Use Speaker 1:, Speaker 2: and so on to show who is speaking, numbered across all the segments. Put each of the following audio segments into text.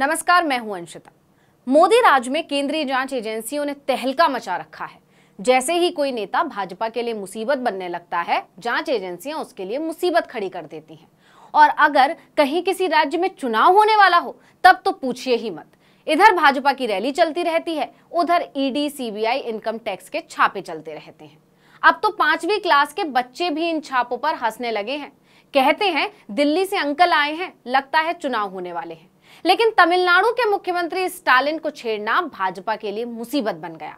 Speaker 1: नमस्कार मैं हूं अंशिता मोदी राज में केंद्रीय जांच एजेंसियों ने तहलका मचा रखा है जैसे ही कोई नेता भाजपा के लिए मुसीबत बनने लगता है जांच एजेंसियां उसके लिए मुसीबत खड़ी कर देती हैं और अगर कहीं किसी राज्य में चुनाव होने वाला हो तब तो पूछिए ही मत इधर भाजपा की रैली चलती रहती है उधर ईडी सीबीआई इनकम टैक्स के छापे चलते रहते हैं अब तो पांचवी क्लास के बच्चे भी इन छापों पर हंसने लगे हैं कहते हैं दिल्ली से अंकल आए हैं लगता है चुनाव होने वाले हैं लेकिन तमिलनाडु के मुख्यमंत्री स्टालिन को छेड़ना भाजपा के लिए मुसीबत बन गया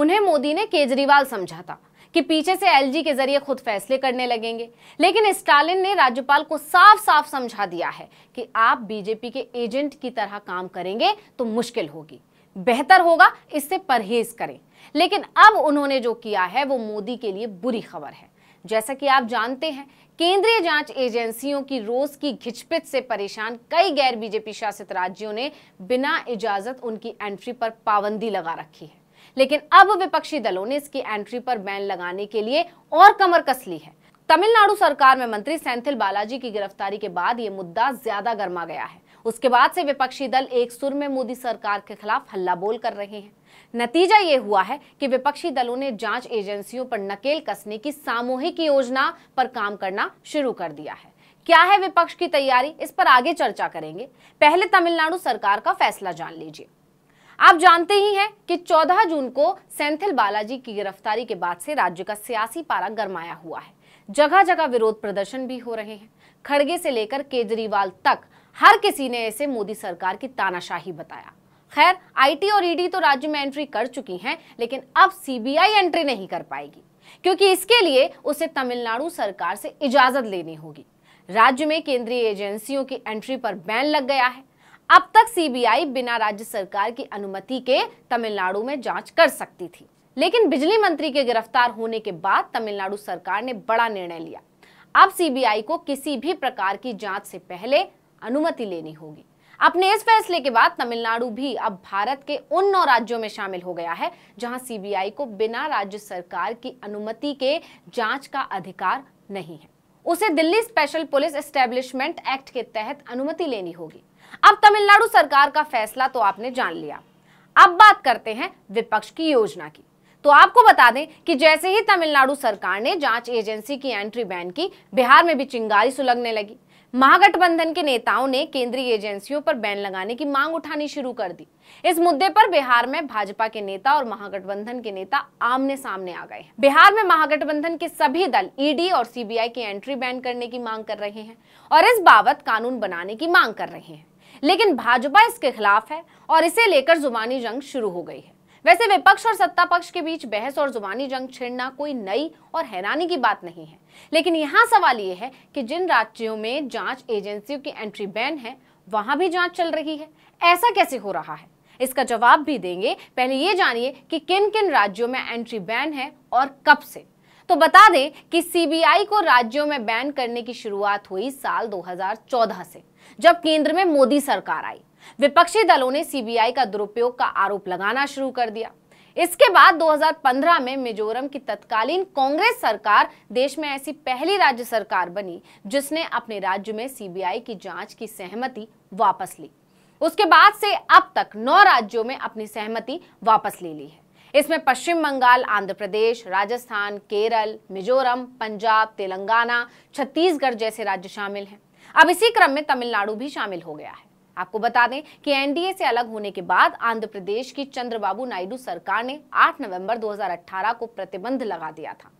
Speaker 1: उन्हें मोदी ने केजरीवाल समझा था कि पीछे से एलजी के जरिए खुद फैसले करने लगेंगे लेकिन स्टालिन ने राज्यपाल को साफ साफ समझा दिया है कि आप बीजेपी के एजेंट की तरह काम करेंगे तो मुश्किल होगी बेहतर होगा इससे परहेज करें लेकिन अब उन्होंने जो किया है वो मोदी के लिए बुरी खबर है जैसा कि आप जानते हैं केंद्रीय जांच एजेंसियों की रोज की घिचपिच से परेशान कई गैर बीजेपी शासित राज्यों ने बिना इजाजत उनकी एंट्री पर पाबंदी लगा रखी है लेकिन अब विपक्षी दलों ने इसकी एंट्री पर बैन लगाने के लिए और कमर कस ली है तमिलनाडु सरकार में मंत्री सैंथिल बालाजी की गिरफ्तारी के बाद यह मुद्दा ज्यादा गर्मा गया है उसके बाद से विपक्षी दल एक सुर में मोदी सरकार के खिलाफ हल्ला बोल कर रहे हैं नतीजा ये हुआ है कि विपक्षी दलों ने जांच एजेंसियों पर नकेल कसने की सामूहिक योजना पर काम करना शुरू कर दिया है क्या है विपक्ष की तैयारी इस पर आगे चर्चा करेंगे पहले तमिलनाडु सरकार का फैसला जान लीजिए आप जानते ही हैं कि 14 जून को सेंथिल बालाजी की गिरफ्तारी के बाद से राज्य का सियासी पारा गरमाया हुआ है जगह जगह विरोध प्रदर्शन भी हो रहे हैं खड़गे से लेकर केजरीवाल तक हर किसी ने इसे मोदी सरकार की तानाशाही बताया खैर आईटी और ईडी e तो राज्य में एंट्री कर चुकी हैं लेकिन अब सीबीआई एंट्री नहीं कर पाएगी क्योंकि इसके लिए उसे तमिलनाडु सरकार से इजाजत लेनी होगी राज्य में केंद्रीय एजेंसियों की एंट्री पर बैन लग गया है अब तक सीबीआई बिना राज्य सरकार की अनुमति के तमिलनाडु में जांच कर सकती थी लेकिन बिजली मंत्री के गिरफ्तार होने के बाद तमिलनाडु सरकार ने बड़ा निर्णय लिया अब सीबीआई को किसी भी प्रकार की जांच से पहले अनुमति लेनी होगी अपने इस फैसले के बाद तमिलनाडु भी अब भारत के उन नौ राज्यों में शामिल हो गया है जहां सीबीआई को बिना राज्य सरकार की अनुमति के जांच का अधिकार नहीं है उसे Delhi special police establishment act के तहत अनुमति लेनी होगी अब तमिलनाडु सरकार का फैसला तो आपने जान लिया अब बात करते हैं विपक्ष की योजना की तो आपको बता दें कि जैसे ही तमिलनाडु सरकार ने जांच एजेंसी की एंट्री बैन की बिहार में भी चिंगारी सुलगने लगी महागठबंधन के नेताओं ने केंद्रीय एजेंसियों पर बैन लगाने की मांग उठानी शुरू कर दी इस मुद्दे पर बिहार में भाजपा के नेता और महागठबंधन के नेता आमने सामने आ गए बिहार में महागठबंधन के सभी दल ईडी और सीबीआई की एंट्री बैन करने की मांग कर रहे हैं और इस बाबत कानून बनाने की मांग कर रहे हैं लेकिन भाजपा इसके खिलाफ है और इसे लेकर जुबानी जंग शुरू हो गई है वैसे विपक्ष और सत्ता पक्ष के बीच बहस और जुबानी जंग छेड़ना कोई नई और हैरानी की बात नहीं है लेकिन यहाँ सवाल ये है कि जिन राज्यों में जांच एजेंसियों की एंट्री बैन है वहां भी जांच चल रही है ऐसा कैसे हो रहा है इसका जवाब भी देंगे पहले ये जानिए कि किन किन राज्यों में एंट्री बैन है और कब से तो बता दें कि सीबीआई को राज्यों में बैन करने की शुरुआत हुई साल 2014 से जब केंद्र में मोदी सरकार आई विपक्षी दलों ने सीबीआई का दुरुपयोग का आरोप लगाना शुरू कर दिया इसके बाद 2015 में मिजोरम की तत्कालीन कांग्रेस सरकार देश में ऐसी पहली राज्य सरकार बनी जिसने अपने राज्य में सीबीआई की जांच की सहमति वापस ली उसके बाद से अब तक नौ राज्यों में अपनी सहमति वापस ले ली है इसमें पश्चिम बंगाल आंध्र प्रदेश राजस्थान केरल मिजोरम पंजाब तेलंगाना छत्तीसगढ़ जैसे राज्य शामिल हैं अब इसी क्रम में तमिलनाडु भी शामिल हो गया है आपको बता दें कि एनडीए से अलग होने के बाद आंध्र प्रदेश की चंद्रबाबू नायडू सरकार ने 8 नवंबर 2018 को प्रतिबंध लगा दिया था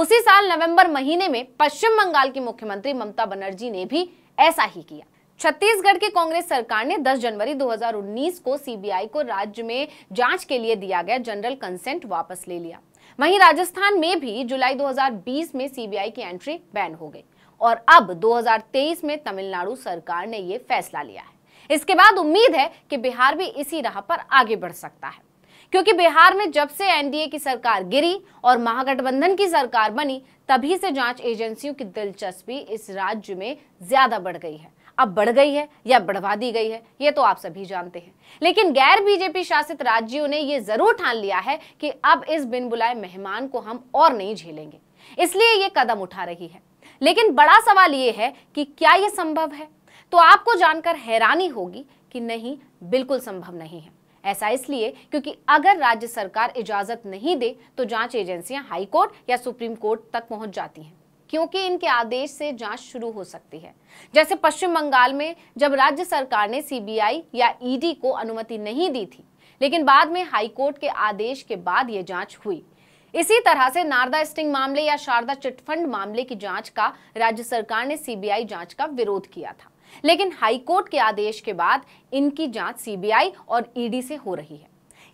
Speaker 1: उसी साल नवंबर महीने में पश्चिम बंगाल की मुख्यमंत्री ममता बनर्जी ने भी ऐसा ही किया छत्तीसगढ़ की कांग्रेस सरकार ने 10 जनवरी 2019 को सीबीआई को राज्य में जांच के लिए दिया गया जनरल कंसेंट वापस ले लिया वहीं राजस्थान में भी जुलाई 2020 में सीबीआई की एंट्री बैन हो गई और अब 2023 में तमिलनाडु सरकार ने यह फैसला लिया है इसके बाद उम्मीद है कि बिहार भी इसी राह पर आगे बढ़ सकता है क्योंकि बिहार में जब से एनडीए की सरकार गिरी और महागठबंधन की सरकार बनी तभी से जांच एजेंसियों की दिलचस्पी इस राज्य में ज्यादा बढ़ गई है अब बढ़ गई है या बढ़वा दी गई है ये तो आप सभी जानते हैं लेकिन गैर बीजेपी शासित राज्यों ने ये जरूर ठान लिया है कि अब इस बिन बुलाए मेहमान को हम और नहीं झेलेंगे इसलिए ये कदम उठा रही है लेकिन बड़ा सवाल ये है कि क्या ये संभव है तो आपको जानकर हैरानी होगी कि नहीं बिल्कुल संभव नहीं है ऐसा इसलिए क्योंकि अगर राज्य सरकार इजाजत नहीं दे तो जांच एजेंसियां हाईकोर्ट या सुप्रीम कोर्ट तक पहुंच जाती हैं क्योंकि इनके आदेश से जांच शुरू हो सकती है जैसे पश्चिम बंगाल में जब राज्य सरकार ने सीबीआई या ईडी को अनुमति नहीं दी थी लेकिन बाद में हाईकोर्ट के आदेश के बाद यह जांच हुई इसी तरह से नारदा स्टिंग मामले या शारदा चिटफंड मामले की जांच का राज्य सरकार ने सीबीआई जांच का विरोध किया था लेकिन हाईकोर्ट के आदेश के बाद इनकी जांच सीबीआई और ईडी से हो रही है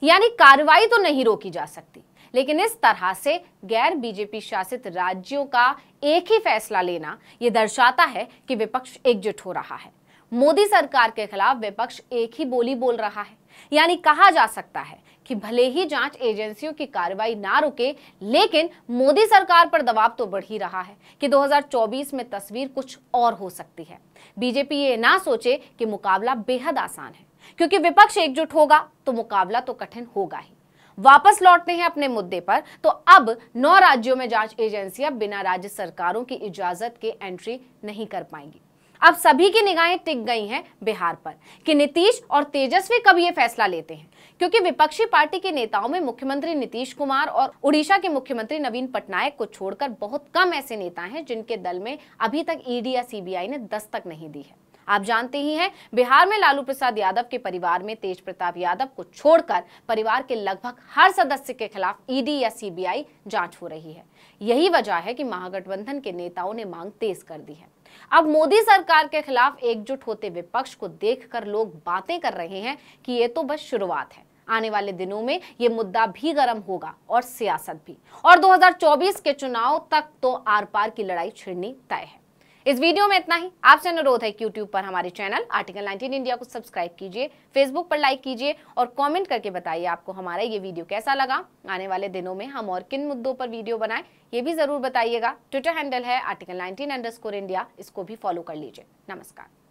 Speaker 1: यानी कार्रवाई तो नहीं रोकी जा सकती लेकिन इस तरह से गैर बीजेपी शासित राज्यों का एक ही फैसला लेना यह दर्शाता है कि विपक्ष एकजुट हो रहा है मोदी सरकार के खिलाफ विपक्ष एक ही बोली बोल रहा है यानी कहा जा सकता है कि भले ही जांच एजेंसियों की कार्रवाई ना रुके लेकिन मोदी सरकार पर दबाव तो बढ़ ही रहा है कि 2024 में तस्वीर कुछ और हो सकती है बीजेपी ये ना सोचे कि मुकाबला बेहद आसान है क्योंकि विपक्ष एकजुट होगा तो मुकाबला तो कठिन होगा ही वापस लौटते हैं अपने मुद्दे पर तो अब नौ राज्यों में जांच एजेंसियां बिना राज्य सरकारों की इजाजत के एंट्री नहीं कर पाएंगी अब सभी की निगाहें टिक गई हैं बिहार पर कि नीतीश और तेजस्वी कब ये फैसला लेते हैं क्योंकि विपक्षी पार्टी के नेताओं में मुख्यमंत्री नीतीश कुमार और उड़ीसा के मुख्यमंत्री नवीन पटनायक को छोड़कर बहुत कम ऐसे नेता हैं जिनके दल में अभी तक ईडी या सीबीआई ने दस्तक नहीं दी है आप जानते ही हैं बिहार में लालू प्रसाद यादव के परिवार में तेज प्रताप यादव को छोड़कर परिवार के लगभग हर सदस्य के खिलाफ ईडी या सीबीआई जांच हो रही है यही वजह है कि महागठबंधन के नेताओं ने मांग तेज कर दी है अब मोदी सरकार के खिलाफ एकजुट होते विपक्ष को देखकर लोग बातें कर रहे हैं कि ये तो बस शुरुआत है आने वाले दिनों में ये मुद्दा भी गर्म होगा और सियासत भी और 2024 के चुनाव तक तो आर पार की लड़ाई छिड़नी तय है इस वीडियो में इतना ही आपसे अनुरोध है कि यूट्यूब पर हमारे चैनल आर्टिकल 19 इंडिया को सब्सक्राइब कीजिए फेसबुक पर लाइक कीजिए और कमेंट करके बताइए आपको हमारा ये वीडियो कैसा लगा आने वाले दिनों में हम और किन मुद्दों पर वीडियो बनाएं ये भी जरूर बताइएगा ट्विटर हैंडल है आर्टिकल नाइनटीन इंडिया इसको भी फॉलो कर लीजिए नमस्कार